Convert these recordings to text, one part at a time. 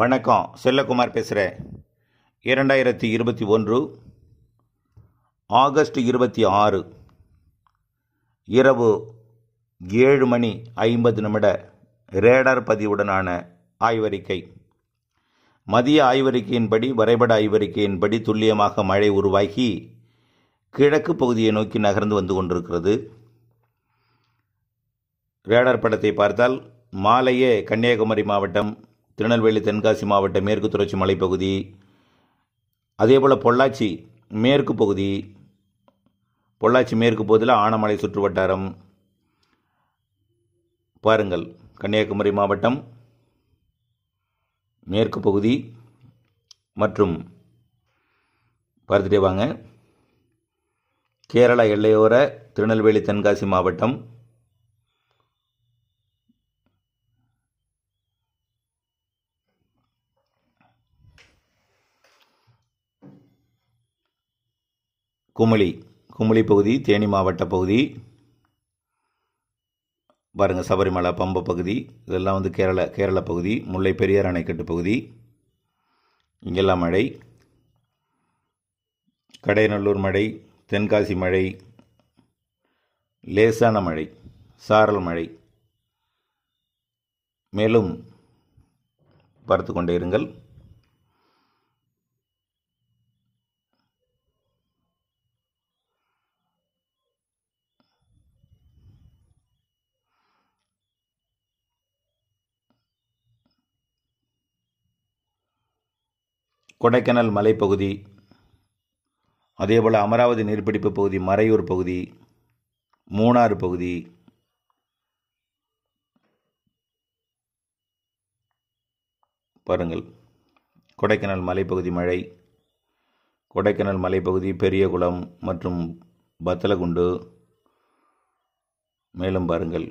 வணக்கம் செல்லகுமார் பேசுகிறேன் இரண்டாயிரத்தி இருபத்தி ஒன்று ஆகஸ்ட் இருபத்தி ஆறு இரவு ஏழு மணி ஐம்பது நிமிட ரேடார் பதிவுடனான ஆய்வறிக்கை மதிய ஆய்வறிக்கையின்படி வரைபட ஆய்வறிக்கையின்படி துல்லியமாக மழை உருவாகி கிழக்கு பகுதியை நோக்கி நகர்ந்து வந்து கொண்டிருக்கிறது ரேடார் படத்தை பார்த்தால் மாலையே கன்னியாகுமரி மாவட்டம் திருநெல்வேலி தென்காசி மாவட்ட மேற்கு தொடர்ச்சி மலைப்பகுதி அதேபோல் பொள்ளாச்சி மேற்கு பகுதி பொள்ளாச்சி மேற்கு பகுதியில் ஆனமலை சுற்று வட்டாரம் பாருங்கள் கன்னியாகுமரி மாவட்டம் மேற்கு பகுதி மற்றும் பார்த்துட்டே வாங்க கேரளா எல்லையோர திருநெல்வேலி தென்காசி மாவட்டம் குமிழி குமிழி பகுதி தேனி மாவட்ட பகுதி பாருங்கள் சபரிமலை பம்ப பகுதி இதெல்லாம் வந்து கேரள கேரள பகுதி முல்லை பெரியார் அணைக்கட்டு பகுதி இங்கெல்லாம் மழை கடையநல்லூர் மழை தென்காசி மழை லேசான மழை சாரல் மழை மேலும் பார்த்து கொண்டே இருங்கள் கொடைக்கானல் மலைப்பகுதி அதேபோல் அமராவதி நீர்பிடிப்பு பகுதி மறையூர் பகுதி மூணாறு பகுதி பாருங்கள் கொடைக்கானல் மலைப்பகுதி மழை கொடைக்கானல் மலைப்பகுதி பெரியகுளம் மற்றும் பத்தலகுண்டு மேலும் பாருங்கள்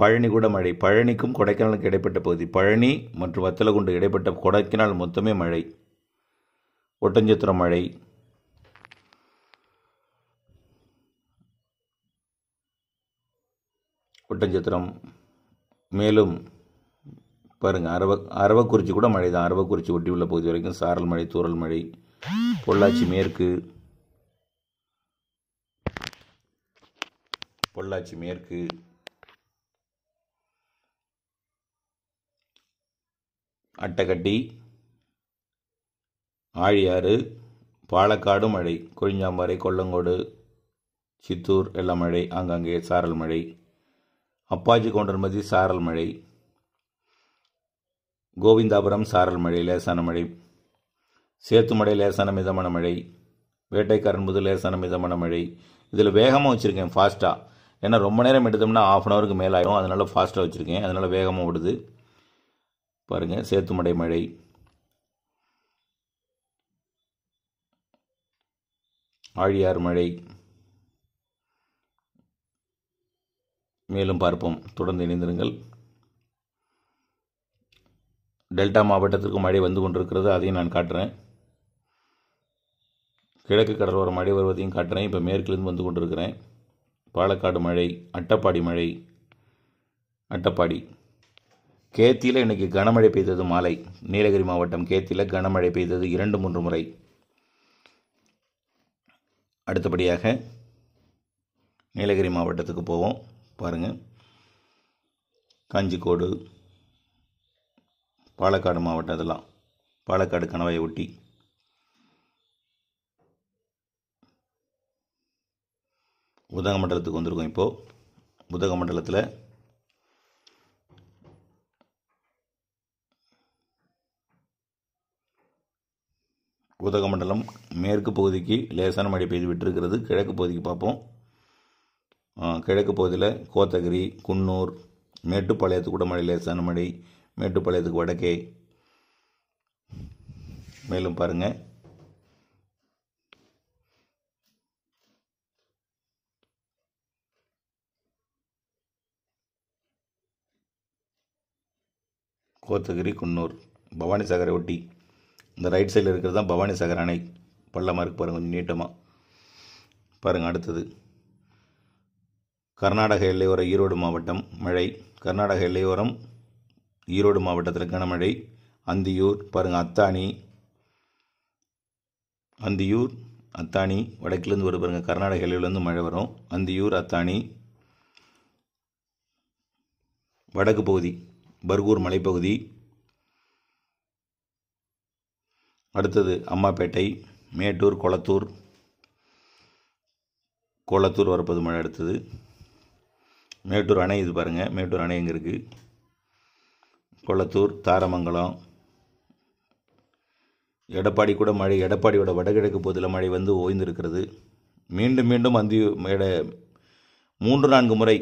பழனி கூட மழை பழனிக்கும் கொடைக்கானலுக்கு இடைப்பட்ட பகுதி பழனி மற்றும் வத்தலகுண்டு இடைப்பட்ட கொடைக்கானல் மொத்தமே மழை ஒட்டஞ்சத்திரம் மழை ஒட்டஞ்சத்திரம் மேலும் பாருங்கள் அரவ அரவக்குறிச்சி கூட மழை தான் அரவக்குறிச்சி உள்ள பகுதி வரைக்கும் சாரல் மழை தூரல் மழை பொள்ளாச்சி மேற்கு பொள்ளாச்சி மேற்கு அட்டைக்கட்டி ஆழியாறு பாலக்காடு மழை கொழிஞ்சாம்பாறை கொல்லங்கோடு சித்தூர் எல்லாம் மழை ஆங்காங்கே சாரல் மழை அப்பாஜி கொண்டர்மதி சாரல் மழை கோவிந்தாபுரம் சாரல் மழை லேசான மழை சேத்துமடை லேசான மிதமான மழை வேட்டைக்காரன்புது லேசான மிதமான மழை இதில் வேகமாக வச்சுருக்கேன் ஃபாஸ்ட்டாக ஏன்னா ரொம்ப நேரம் எடுத்தோம்னா ஆஃப் அன் ஹவருக்கு மேலே ஆயிடும் அதனால் ஃபாஸ்ட்டாக வச்சுருக்கேன் அதனால் வேகமாக விடுது பாருங்கள் சேத்துமடை மழை ஆழியார் மழை மேலும் பார்ப்போம் தொடர்ந்து இணைந்திருங்கள் டெல்டா மாவட்டத்திற்கு மழை வந்து கொண்டிருக்கிறது அதையும் நான் காட்டுறேன் கிழக்கு கடலோர மழை வருவதையும் காட்டுறேன் இப்போ மேற்கிலிருந்து வந்து கொண்டிருக்கிறேன் பாலக்காடு மழை அட்டப்பாடி மழை அட்டப்பாடி கேத்தியில் இன்றைக்கி கனமழை பெய்தது மாலை நீலகிரி மாவட்டம் கேத்தியில் கனமழை பெய்தது இரண்டு மூன்று முறை அடுத்தபடியாக நீலகிரி மாவட்டத்துக்கு போவோம் பாருங்கள் காஞ்சிக்கோடு பாலக்காடு மாவட்டம் அதெல்லாம் பாலக்காடு கணவாயை ஒட்டி உதகமண்டலத்துக்கு வந்திருக்கோம் இப்போது உதகமண்டலத்தில் உதகமண்டலம் மேற்கு பகுதிக்கு லேசான மழை பெய்து விட்டுருக்கிறது கிழக்கு பகுதிக்கு பார்ப்போம் கிழக்கு பகுதியில் கோத்தகிரி குன்னூர் மேட்டுப்பாளையத்துக்கு கூட மழை லேசான மழை மேட்டுப்பாளையத்துக்கு வடக்கே மேலும் பாருங்கள் கோத்தகிரி குன்னூர் பவானி ஒட்டி இந்த ரைட் சைடில் இருக்கிறது தான் பவானி சாகர் அணை பள்ளமாக இருக்குது பாருங்கள் கொஞ்சம் நீட்டமாக பாருங்கள் அடுத்தது கர்நாடக எல்லையோர ஈரோடு மாவட்டம் மழை கர்நாடக எல்லையோரம் ஈரோடு மாவட்டத்தில் கனமழை அந்தியூர் பாருங்கள் அத்தானி அந்தியூர் அத்தானி வடக்கிலேருந்து வரும் பாருங்கள் கர்நாடக எல்லையிலேருந்து மழை வரும் அந்தியூர் அத்தானி வடக்கு பகுதி பர்கூர் மலைப்பகுதி அடுத்தது அம்மாப்பேட்டை மேட்டூர் கொளத்தூர் கோலத்தூர் வரப்பது மழை அடுத்தது மேட்டூர் அணை இது பாருங்கள் மேட்டூர் அணை எங்கே இருக்குது கொளத்தூர் தாரமங்கலம் எடப்பாடி கூட மழை எடப்பாடியோட வடகிழக்கு பகுதியில் மழை வந்து ஓய்ந்திருக்கிறது மீண்டும் மீண்டும் அந்த மூன்று நான்கு முறை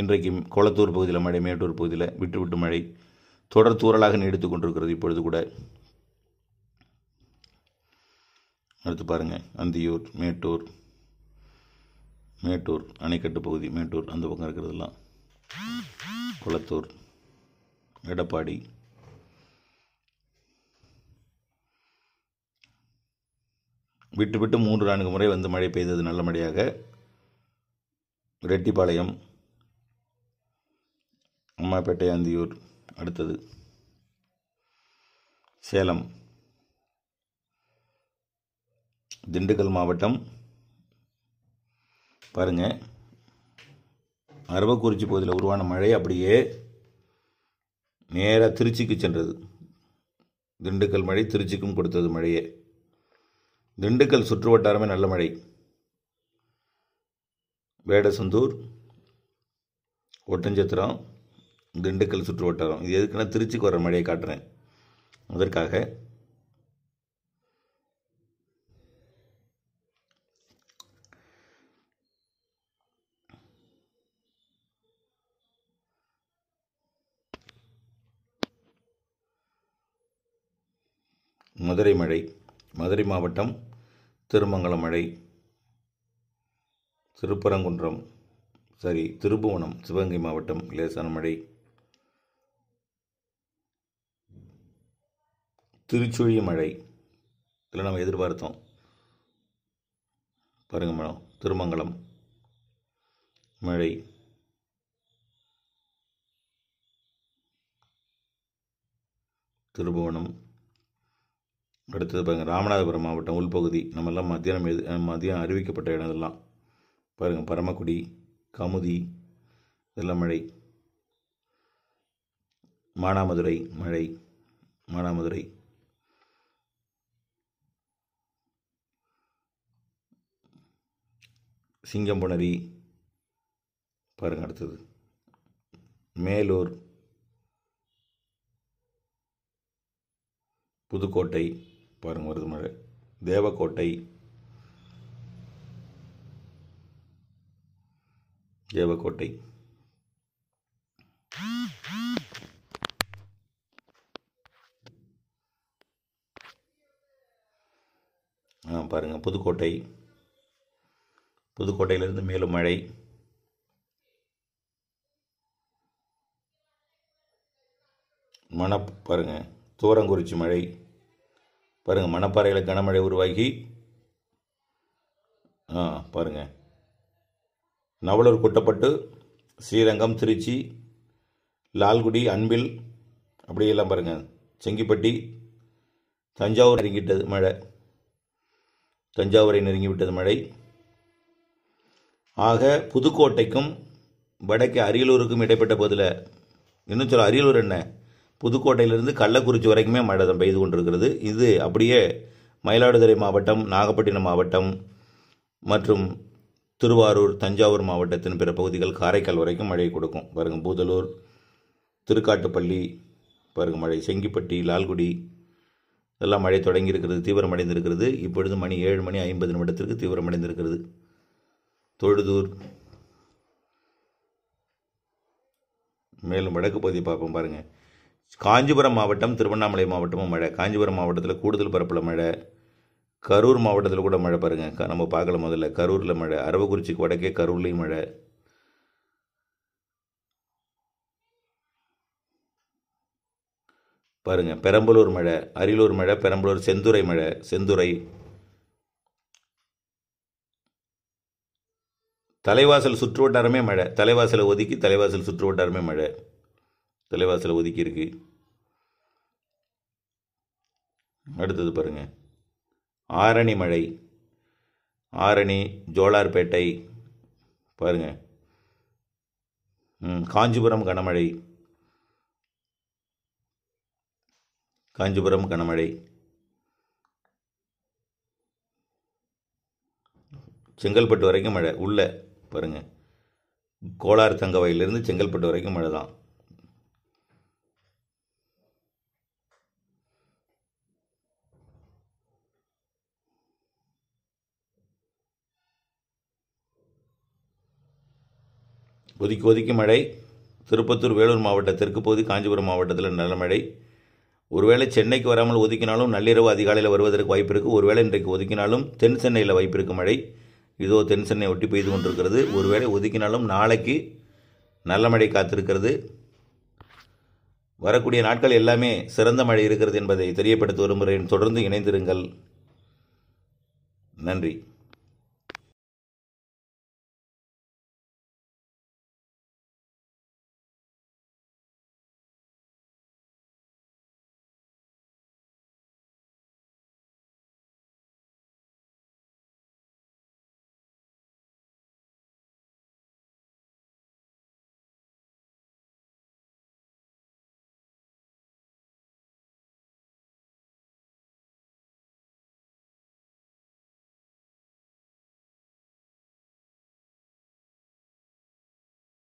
இன்றைக்கு கொளத்தூர் பகுதியில் மழை மேட்டூர் பகுதியில் விட்டு விட்டு மழை தொடர் தூரலாக நீடித்து கொண்டிருக்கிறது இப்பொழுது கூட அடுத்து பாருங்கள் அந்தியூர் மேட்டூர் மேட்டூர் அணைக்கட்டு பகுதி மேட்டூர் அந்த பக்கம் இருக்கிறதெல்லாம் குளத்தூர் எடப்பாடி விட்டு விட்டு மூன்று நான்கு முறை வந்து மழை பெய்தது நல்ல மழையாக ரெட்டிப்பாளையம் அம்மாப்பேட்டை அந்தியூர் அடுத்தது சேலம் திண்டுக்கல் மாவட்டம் பாருங்கள் அரவக்குறிச்சி பகுதியில் உருவான மழை அப்படியே நேராக திருச்சிக்கு சென்றது திண்டுக்கல் மழை திருச்சிக்கும் கொடுத்தது மழையே திண்டுக்கல் சுற்று வட்டாரமே நல்ல மழை வேடசந்தூர் ஒட்டஞ்சத்திரம் திண்டுக்கல் சுற்று வட்டாரம் இது எதுக்குன்னா திருச்சிக்கு வர மழையை காட்டுறேன் அதற்காக மதுரை மழை மதுரை மாவட்டம் திருமங்கலம் மழை திருப்பரங்குன்றம் சரி திருபுவனம் சிவகங்கை மாவட்டம் லேசான மழை திருச்சுழி மழை இதில் நம்ம எதிர்பார்த்தோம் பாருங்கள் மேடம் திருமங்கலம் மழை திருபுவனம் அடுத்தது பாருங்கள் ராமநாதபுரம் மாவட்டம் உள்பகுதி நம்மெல்லாம் மத்தியானம் எது மதியம் அறிவிக்கப்பட்ட இடங்கள்லாம் பாருங்கள் பரமக்குடி கமுதி இதெல்லாம் மழை மானாமதுரை மழை மானாமதுரை சிங்கம்புணரி பாருங்கள் அடுத்தது மேலூர் புதுக்கோட்டை வருது மருதமழை தேவக்கோட்டை தேவக்கோட்டை ஆ பாருங்கள் புதுக்கோட்டை புதுக்கோட்டையிலேருந்து மேலும் மழை மணப் பாருங்கள் தூரங்குறிச்சி மழை பாருங்கள் மணப்பாறைகளை கனமழை உருவாகி ஆ பாருங்கள் நவலூர் குட்டப்பட்டு ஸ்ரீரங்கம் திருச்சி லால்குடி அன்பில் அப்படியெல்லாம் பாருங்கள் செங்கிப்பட்டி தஞ்சாவூர் நெருங்கிட்டது மழை தஞ்சாவூரை நெருங்கிவிட்டது மழை ஆக புதுக்கோட்டைக்கும் வடக்கு அரியலூருக்கும் இடைப்பட்ட பகுதியில் இன்னும் சொல்ல அரியலூர் என்ன புதுக்கோட்டையிலிருந்து கள்ளக்குறிச்சி வரைக்குமே மழை தான் பெய்து கொண்டிருக்கிறது இது அப்படியே மயிலாடுதுறை மாவட்டம் நாகப்பட்டினம் மாவட்டம் மற்றும் திருவாரூர் தஞ்சாவூர் மாவட்டத்தின் பிற பகுதிகள் காரைக்கால் வரைக்கும் மழை கொடுக்கும் பாருங்க பூதலூர் திருக்காட்டுப்பள்ளி பாருங்க மழை செங்கிப்பட்டி லால்குடி இதெல்லாம் மழை தொடங்கியிருக்கிறது தீவிரமடைந்திருக்கிறது இப்பொழுது மணி ஏழு மணி ஐம்பது நிமிடத்திற்கு தீவிரமடைந்திருக்கிறது தொழுதூர் மேலும் வடக்கு பகுதி பார்ப்போம் பாருங்கள் காஞ்சிபுரம் மாவட்டம் திருவண்ணாமலை மாவட்டமும் மழை காஞ்சிபுரம் மாவட்டத்தில் கூடுதல் பரப்பில் மழை கரூர் மாவட்டத்தில் கூட மழை பாருங்கள் நம்ம பார்க்கல முதல்ல கரூரில் மழை அரவக்குறிச்சிக்கு வடக்கே கரூர்லேயும் மழை பாருங்கள் பெரம்பலூர் மழை அரியலூர் மழை பெரம்பலூர் செந்துறை மழை செந்துறை தலைவாசல் சுற்று வட்டாரமே மழை தலைவாசலை ஒதுக்கி தலைவாசல் சுற்று வட்டாரமே மழை தலைவாசலை ஒதுக்கியிருக்கு அடுத்தது பாருங்கள் ஆரணி மழை ஆரணி ஜோலார்பேட்டை பாருங்க காஞ்சிபுரம் கனமழை காஞ்சிபுரம் கனமழை செங்கல்பட்டு வரைக்கும் மழை உள்ள பாருங்கள் கோளார் தங்கவையிலேருந்து செங்கல்பட்டு வரைக்கும் மழை தான் ஒதுக்கி ஒதுக்கி மழை திருப்பத்தூர் வேலூர் மாவட்ட தெற்கு பகுதி காஞ்சிபுரம் மாவட்டத்தில் நல்ல மழை ஒருவேளை சென்னைக்கு வராமல் ஒதுக்கினாலும் நள்ளிரவு அதிகாலையில் வருவதற்கு வாய்ப்பு இருக்குது ஒருவேளை இன்றைக்கு ஒதுக்கினாலும் தென் சென்னையில் வாய்ப்பு இருக்கும் மழை இதோ தென் சென்னை ஒட்டி பெய்து கொண்டிருக்கிறது ஒருவேளை ஒதுக்கினாலும் நாளைக்கு நல்ல மழை காத்திருக்கிறது வரக்கூடிய நாட்கள் எல்லாமே சிறந்த மழை இருக்கிறது என்பதை தெரியப்படுத்த விரும்புகிறேன் தொடர்ந்து இணைந்திருங்கள் நன்றி